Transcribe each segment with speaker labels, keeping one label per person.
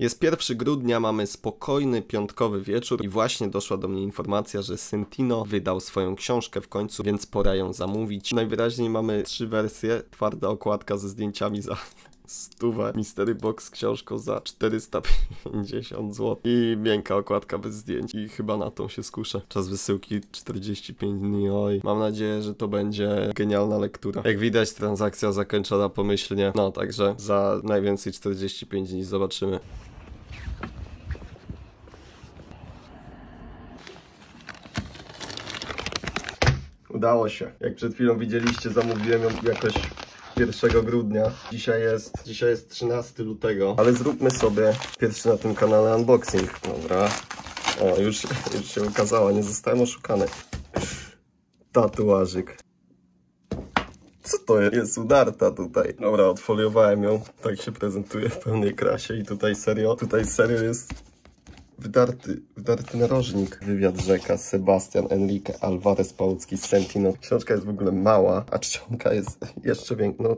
Speaker 1: Jest 1 grudnia, mamy spokojny piątkowy wieczór i właśnie doszła do mnie informacja, że Sentino wydał swoją książkę w końcu, więc pora ją zamówić. Najwyraźniej mamy trzy wersje, twarda okładka ze zdjęciami za stówę, Mystery Box z książką za 450 zł i miękka okładka bez zdjęć i chyba na tą się skuszę. Czas wysyłki 45 dni, oj. Mam nadzieję, że to będzie genialna lektura. Jak widać transakcja zakończona pomyślnie, no także za najwięcej 45 dni zobaczymy. Udało się. Jak przed chwilą widzieliście, zamówiłem ją jakoś 1 grudnia. Dzisiaj jest, dzisiaj jest 13 lutego, ale zróbmy sobie pierwszy na tym kanale unboxing. Dobra. O, już, już się ukazała, nie zostałem oszukany. Tatuażyk. Co to jest? Jest udarta tutaj. Dobra, odfoliowałem ją. Tak się prezentuje w pełnej krasie i tutaj serio, tutaj serio jest Wdarty, wdarty narożnik. Wywiad rzeka Sebastian Enrique Alvarez Pałucki Sentino. Książka jest w ogóle mała, a czcionka jest jeszcze większa. No,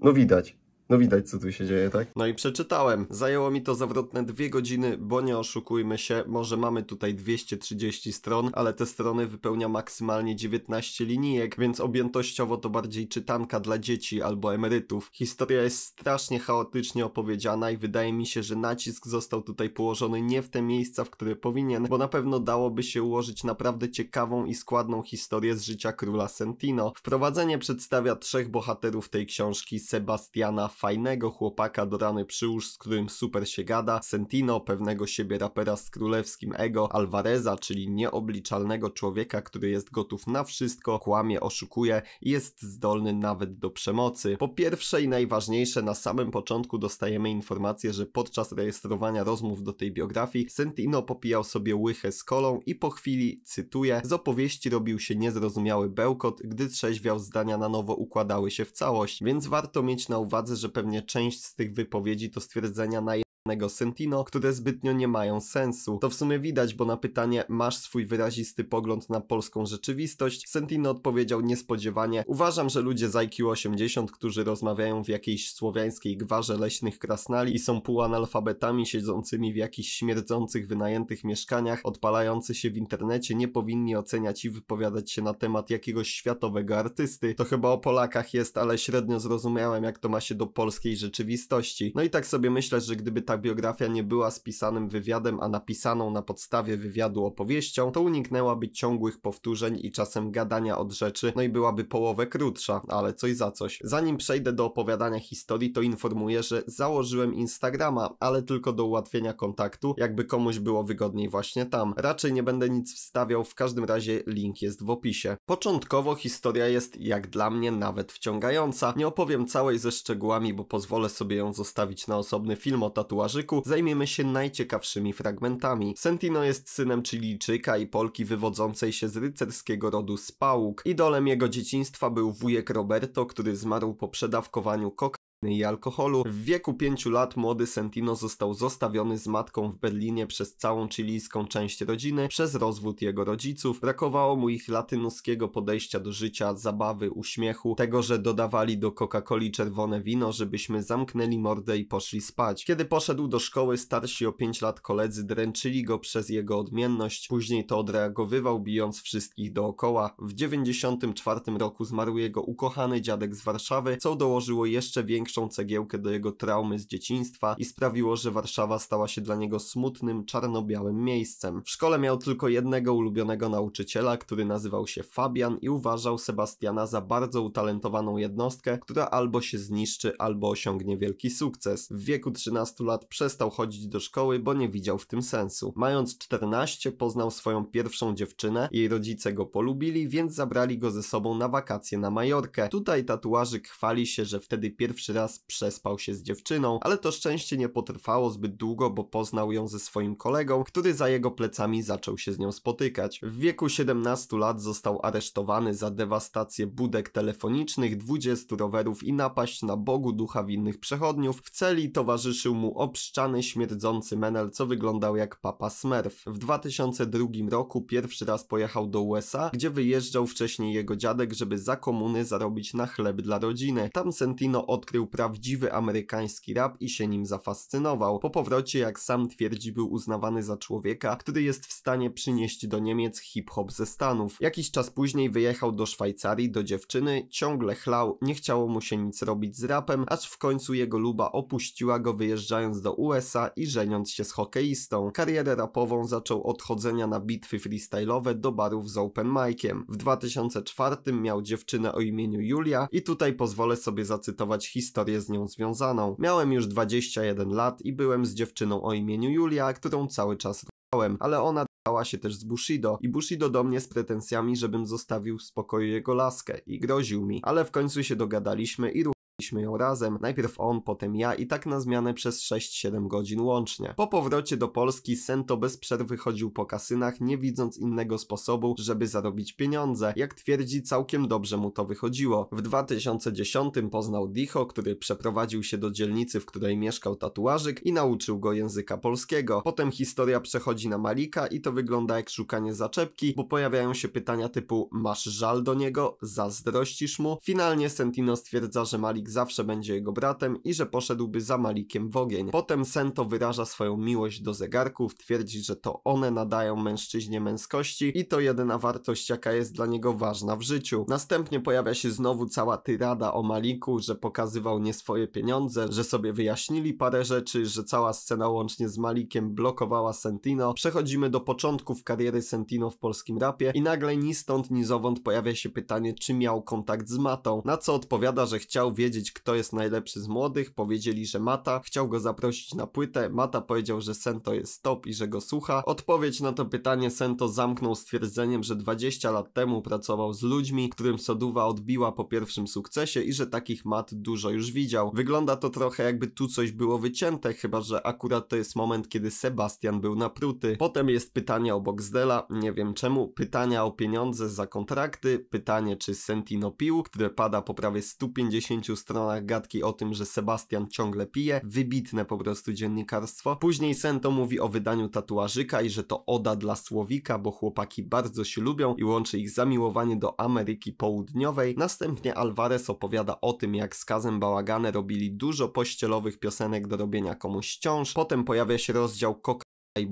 Speaker 1: no widać. No widać, co tu się dzieje, tak? No i przeczytałem. Zajęło mi to zawrotne dwie godziny, bo nie oszukujmy się, może mamy tutaj 230 stron, ale te strony wypełnia maksymalnie 19 linijek, więc objętościowo to bardziej czytanka dla dzieci albo emerytów. Historia jest strasznie chaotycznie opowiedziana i wydaje mi się, że nacisk został tutaj położony nie w te miejsca, w które powinien, bo na pewno dałoby się ułożyć naprawdę ciekawą i składną historię z życia króla Sentino. Wprowadzenie przedstawia trzech bohaterów tej książki, Sebastiana, fajnego chłopaka do rany przyłóż, z którym super się gada, Sentino, pewnego siebie rapera z królewskim ego, Alvareza, czyli nieobliczalnego człowieka, który jest gotów na wszystko, kłamie, oszukuje i jest zdolny nawet do przemocy. Po pierwsze i najważniejsze, na samym początku dostajemy informację, że podczas rejestrowania rozmów do tej biografii Sentino popijał sobie łychę z kolą i po chwili, cytuję, z opowieści robił się niezrozumiały bełkot, gdy trzeźwiał zdania na nowo układały się w całość, więc warto mieć na uwadze, że że pewnie część z tych wypowiedzi to stwierdzenia na konkretnego Sentino, które zbytnio nie mają sensu. To w sumie widać, bo na pytanie masz swój wyrazisty pogląd na polską rzeczywistość, Sentino odpowiedział niespodziewanie uważam, że ludzie z IQ 80, którzy rozmawiają w jakiejś słowiańskiej gwarze leśnych krasnali i są półanalfabetami siedzącymi w jakichś śmierdzących wynajętych mieszkaniach, odpalający się w internecie, nie powinni oceniać i wypowiadać się na temat jakiegoś światowego artysty. To chyba o Polakach jest, ale średnio zrozumiałem jak to ma się do polskiej rzeczywistości. No i tak sobie myślę, że gdyby tak biografia nie była spisanym wywiadem, a napisaną na podstawie wywiadu opowieścią, to uniknęłaby ciągłych powtórzeń i czasem gadania od rzeczy, no i byłaby połowę krótsza, ale coś za coś. Zanim przejdę do opowiadania historii, to informuję, że założyłem Instagrama, ale tylko do ułatwienia kontaktu, jakby komuś było wygodniej właśnie tam. Raczej nie będę nic wstawiał, w każdym razie link jest w opisie. Początkowo historia jest jak dla mnie nawet wciągająca. Nie opowiem całej ze szczegółami, bo pozwolę sobie ją zostawić na osobny film o tatuażu zajmiemy się najciekawszymi fragmentami. Sentino jest synem Chilijczyka i Polki wywodzącej się z rycerskiego rodu Spałuk. Idolem jego dzieciństwa był wujek Roberto, który zmarł po przedawkowaniu kokainy i alkoholu. W wieku 5 lat młody Sentino został zostawiony z matką w Berlinie przez całą chilijską część rodziny, przez rozwód jego rodziców. Brakowało mu ich latynoskiego podejścia do życia, zabawy, uśmiechu, tego, że dodawali do Coca-Coli czerwone wino, żebyśmy zamknęli mordę i poszli spać. Kiedy poszedł do szkoły, starsi o 5 lat koledzy dręczyli go przez jego odmienność, później to odreagowywał, bijąc wszystkich dookoła. W 94 roku zmarł jego ukochany dziadek z Warszawy, co dołożyło jeszcze większe największą cegiełkę do jego traumy z dzieciństwa i sprawiło, że Warszawa stała się dla niego smutnym, czarno-białym miejscem. W szkole miał tylko jednego ulubionego nauczyciela, który nazywał się Fabian i uważał Sebastiana za bardzo utalentowaną jednostkę, która albo się zniszczy, albo osiągnie wielki sukces. W wieku 13 lat przestał chodzić do szkoły, bo nie widział w tym sensu. Mając 14 poznał swoją pierwszą dziewczynę, jej rodzice go polubili, więc zabrali go ze sobą na wakacje na Majorkę. Tutaj tatuażyk chwali się, że wtedy pierwszy raz przespał się z dziewczyną, ale to szczęście nie potrwało zbyt długo, bo poznał ją ze swoim kolegą, który za jego plecami zaczął się z nią spotykać. W wieku 17 lat został aresztowany za dewastację budek telefonicznych, 20 rowerów i napaść na Bogu ducha winnych przechodniów. W celi towarzyszył mu obszczany, śmierdzący menel, co wyglądał jak papa Smurf. W 2002 roku pierwszy raz pojechał do USA, gdzie wyjeżdżał wcześniej jego dziadek, żeby za komuny zarobić na chleb dla rodziny. Tam Sentino odkrył prawdziwy amerykański rap i się nim zafascynował. Po powrocie, jak sam twierdzi, był uznawany za człowieka, który jest w stanie przynieść do Niemiec hip-hop ze Stanów. Jakiś czas później wyjechał do Szwajcarii do dziewczyny, ciągle chlał, nie chciało mu się nic robić z rapem, aż w końcu jego luba opuściła go wyjeżdżając do USA i żeniąc się z hokeistą. Karierę rapową zaczął od chodzenia na bitwy freestyle'owe do barów z open miciem. W 2004 miał dziewczynę o imieniu Julia i tutaj pozwolę sobie zacytować historię historię z nią związaną. Miałem już 21 lat i byłem z dziewczyną o imieniu Julia, którą cały czas rwałem, ale ona dała się też z Bushido i Bushido do mnie z pretensjami, żebym zostawił w spokoju jego laskę i groził mi, ale w końcu się dogadaliśmy i Mieliśmy ją razem, najpierw on, potem ja i tak na zmianę przez 6-7 godzin łącznie. Po powrocie do Polski Sento bez przerwy chodził po kasynach, nie widząc innego sposobu, żeby zarobić pieniądze. Jak twierdzi, całkiem dobrze mu to wychodziło. W 2010 poznał Dicho, który przeprowadził się do dzielnicy, w której mieszkał tatuażyk i nauczył go języka polskiego. Potem historia przechodzi na Malika i to wygląda jak szukanie zaczepki, bo pojawiają się pytania typu masz żal do niego? Zazdrościsz mu? Finalnie Sentino stwierdza, że Malik zawsze będzie jego bratem i że poszedłby za Malikiem w ogień. Potem Sento wyraża swoją miłość do zegarków, twierdzi, że to one nadają mężczyźnie męskości i to jedyna wartość, jaka jest dla niego ważna w życiu. Następnie pojawia się znowu cała tyrada o Maliku, że pokazywał nie swoje pieniądze, że sobie wyjaśnili parę rzeczy, że cała scena łącznie z Malikiem blokowała Sentino. Przechodzimy do początków kariery Sentino w polskim rapie i nagle ni stąd ni zowąd pojawia się pytanie, czy miał kontakt z Matą, na co odpowiada, że chciał wiedzieć powiedzieć, kto jest najlepszy z młodych. Powiedzieli, że Mata. Chciał go zaprosić na płytę. Mata powiedział, że Sento jest top i że go słucha. Odpowiedź na to pytanie Sento zamknął stwierdzeniem, że 20 lat temu pracował z ludźmi, którym Soduwa odbiła po pierwszym sukcesie i że takich mat dużo już widział. Wygląda to trochę jakby tu coś było wycięte, chyba że akurat to jest moment, kiedy Sebastian był napruty. Potem jest pytanie o Boxdela, nie wiem czemu, pytania o pieniądze za kontrakty, pytanie czy Sentino pił, które pada po prawie 150 stronach stronach gadki o tym, że Sebastian ciągle pije, wybitne po prostu dziennikarstwo. Później Sento mówi o wydaniu tatuażyka i że to oda dla Słowika, bo chłopaki bardzo się lubią i łączy ich zamiłowanie do Ameryki Południowej. Następnie Alvarez opowiada o tym, jak z Kazem Bałagane robili dużo pościelowych piosenek do robienia komuś ciąż. Potem pojawia się rozdział koka i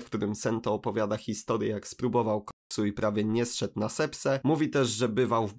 Speaker 1: w którym Sento opowiada historię, jak spróbował koksu i prawie nie zszedł na sepsę. Mówi też, że bywał w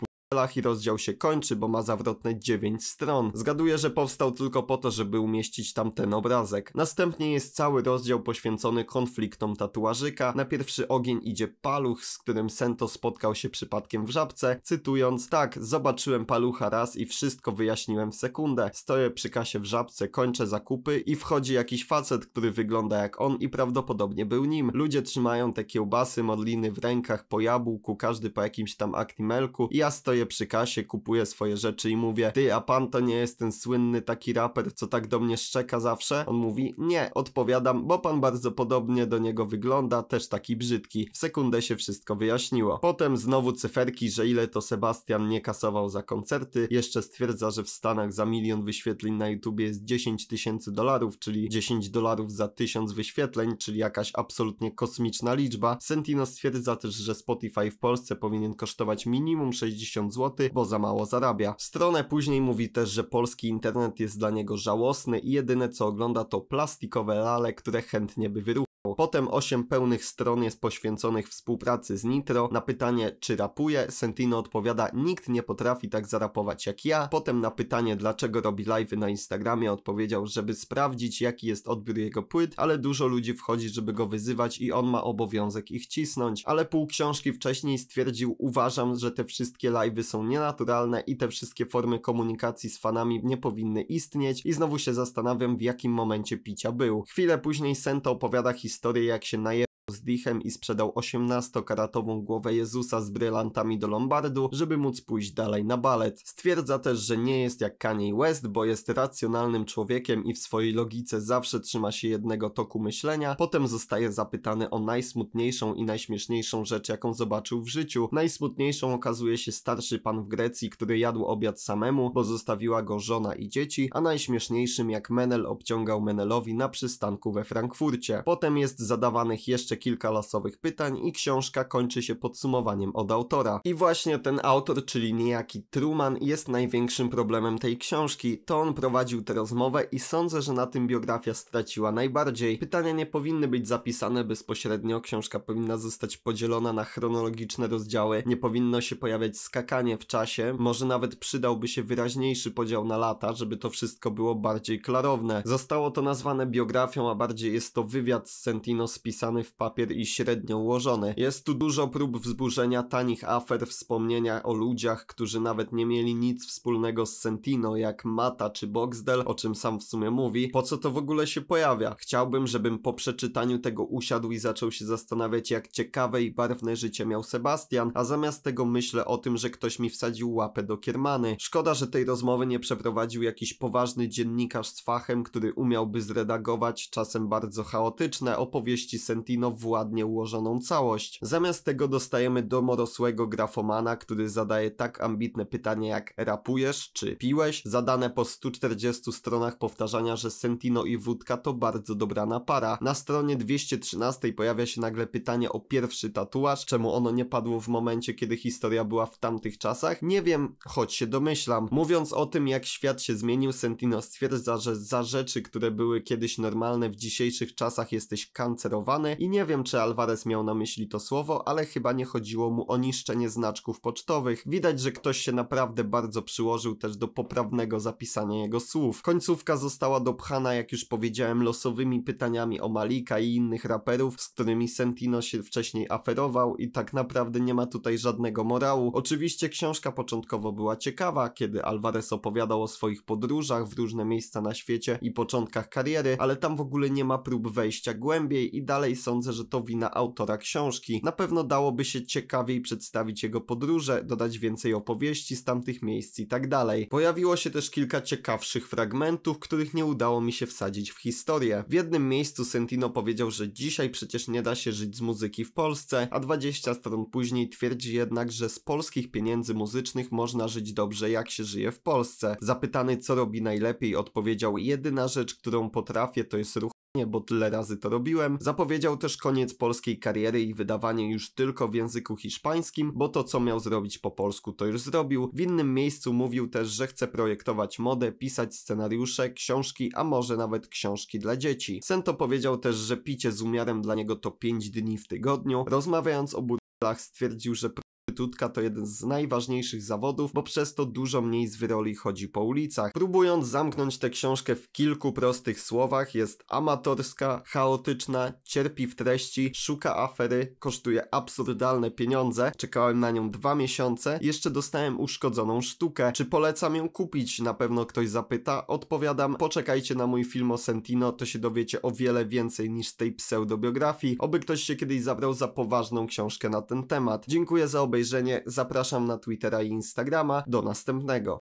Speaker 1: i rozdział się kończy, bo ma zawrotne 9 stron. Zgaduję, że powstał tylko po to, żeby umieścić tam ten obrazek. Następnie jest cały rozdział poświęcony konfliktom tatuażyka. Na pierwszy ogień idzie paluch, z którym Sento spotkał się przypadkiem w żabce, cytując Tak, zobaczyłem palucha raz i wszystko wyjaśniłem w sekundę. Stoję przy kasie w żabce, kończę zakupy i wchodzi jakiś facet, który wygląda jak on i prawdopodobnie był nim. Ludzie trzymają te kiełbasy, modliny w rękach, po jabłku, każdy po jakimś tam aknimelku i ja stoję stoję przy kasie, kupuję swoje rzeczy i mówię, ty, a pan to nie jest ten słynny taki raper, co tak do mnie szczeka zawsze? On mówi, nie, odpowiadam, bo pan bardzo podobnie do niego wygląda, też taki brzydki. W sekundę się wszystko wyjaśniło. Potem znowu cyferki, że ile to Sebastian nie kasował za koncerty, jeszcze stwierdza, że w Stanach za milion wyświetleń na YouTubie jest 10 tysięcy dolarów, czyli 10 dolarów za tysiąc wyświetleń, czyli jakaś absolutnie kosmiczna liczba. Sentino stwierdza też, że Spotify w Polsce powinien kosztować minimum 60 złoty, zł, bo za mało zarabia. Stronę później mówi też, że polski internet jest dla niego żałosny i jedyne co ogląda to plastikowe lale, które chętnie by wyruchał. Potem 8 pełnych stron jest poświęconych współpracy z Nitro. Na pytanie, czy rapuje, Sentino odpowiada, nikt nie potrafi tak zarapować jak ja. Potem na pytanie, dlaczego robi livey na Instagramie, odpowiedział, żeby sprawdzić, jaki jest odbiór jego płyt, ale dużo ludzi wchodzi, żeby go wyzywać i on ma obowiązek ich cisnąć. Ale pół książki wcześniej stwierdził, uważam, że te wszystkie live'y są nienaturalne i te wszystkie formy komunikacji z fanami nie powinny istnieć. I znowu się zastanawiam, w jakim momencie picia był. Chwilę później Sento opowiada historię story, action. się z dichem i sprzedał 18-karatową głowę Jezusa z brylantami do Lombardu, żeby móc pójść dalej na balet. Stwierdza też, że nie jest jak Kanye West, bo jest racjonalnym człowiekiem i w swojej logice zawsze trzyma się jednego toku myślenia. Potem zostaje zapytany o najsmutniejszą i najśmieszniejszą rzecz, jaką zobaczył w życiu. Najsmutniejszą okazuje się starszy pan w Grecji, który jadł obiad samemu, bo zostawiła go żona i dzieci, a najśmieszniejszym jak Menel obciągał Menelowi na przystanku we Frankfurcie. Potem jest zadawanych jeszcze kilka kilka losowych pytań i książka kończy się podsumowaniem od autora. I właśnie ten autor, czyli niejaki Truman, jest największym problemem tej książki. To on prowadził tę rozmowę i sądzę, że na tym biografia straciła najbardziej. Pytania nie powinny być zapisane bezpośrednio, książka powinna zostać podzielona na chronologiczne rozdziały, nie powinno się pojawiać skakanie w czasie, może nawet przydałby się wyraźniejszy podział na lata, żeby to wszystko było bardziej klarowne. Zostało to nazwane biografią, a bardziej jest to wywiad z Sentino spisany w papierze papier i średnio ułożony. Jest tu dużo prób wzburzenia tanich afer, wspomnienia o ludziach, którzy nawet nie mieli nic wspólnego z Sentino, jak Mata czy Boxdel, o czym sam w sumie mówi. Po co to w ogóle się pojawia? Chciałbym, żebym po przeczytaniu tego usiadł i zaczął się zastanawiać, jak ciekawe i barwne życie miał Sebastian, a zamiast tego myślę o tym, że ktoś mi wsadził łapę do kiermany. Szkoda, że tej rozmowy nie przeprowadził jakiś poważny dziennikarz z fachem, który umiałby zredagować czasem bardzo chaotyczne opowieści Sentino w ładnie ułożoną całość. Zamiast tego dostajemy domorosłego grafomana, który zadaje tak ambitne pytanie jak rapujesz czy piłeś, zadane po 140 stronach powtarzania, że Sentino i Wódka to bardzo dobrana para. Na stronie 213 pojawia się nagle pytanie o pierwszy tatuaż, czemu ono nie padło w momencie, kiedy historia była w tamtych czasach? Nie wiem, choć się domyślam. Mówiąc o tym, jak świat się zmienił, Sentino stwierdza, że za rzeczy, które były kiedyś normalne w dzisiejszych czasach jesteś kancerowany i nie wiem, wiem, czy Alvarez miał na myśli to słowo, ale chyba nie chodziło mu o niszczenie znaczków pocztowych. Widać, że ktoś się naprawdę bardzo przyłożył też do poprawnego zapisania jego słów. Końcówka została dopchana, jak już powiedziałem, losowymi pytaniami o Malika i innych raperów, z którymi Sentino się wcześniej aferował i tak naprawdę nie ma tutaj żadnego morału. Oczywiście książka początkowo była ciekawa, kiedy Alvarez opowiadał o swoich podróżach w różne miejsca na świecie i początkach kariery, ale tam w ogóle nie ma prób wejścia głębiej i dalej sądzę, że to wina autora książki. Na pewno dałoby się ciekawiej przedstawić jego podróże, dodać więcej opowieści z tamtych miejsc i tak dalej. Pojawiło się też kilka ciekawszych fragmentów, których nie udało mi się wsadzić w historię. W jednym miejscu Sentino powiedział, że dzisiaj przecież nie da się żyć z muzyki w Polsce, a 20 stron później twierdzi jednak, że z polskich pieniędzy muzycznych można żyć dobrze jak się żyje w Polsce. Zapytany co robi najlepiej odpowiedział jedyna rzecz, którą potrafię to jest ruch bo tyle razy to robiłem. Zapowiedział też koniec polskiej kariery i wydawanie już tylko w języku hiszpańskim, bo to co miał zrobić po polsku to już zrobił. W innym miejscu mówił też, że chce projektować modę, pisać scenariusze, książki, a może nawet książki dla dzieci. Sento powiedział też, że picie z umiarem dla niego to 5 dni w tygodniu. Rozmawiając o budowlach stwierdził, że prostytutka to jeden z najważniejszych zawodów, bo przez to dużo mniej wyroli chodzi po ulicach. Próbując zamknąć tę książkę w kilku prostych słowach, jest amatorska, chaotyczna, cierpi w treści, szuka afery, kosztuje absurdalne pieniądze, czekałem na nią dwa miesiące, jeszcze dostałem uszkodzoną sztukę. Czy polecam ją kupić? Na pewno ktoś zapyta. Odpowiadam, poczekajcie na mój film o Sentino, to się dowiecie o wiele więcej niż tej pseudobiografii. Oby ktoś się kiedyś zabrał za poważną książkę na ten temat. Dziękuję za obejrzenie obejrzenie zapraszam na Twittera i Instagrama. Do następnego.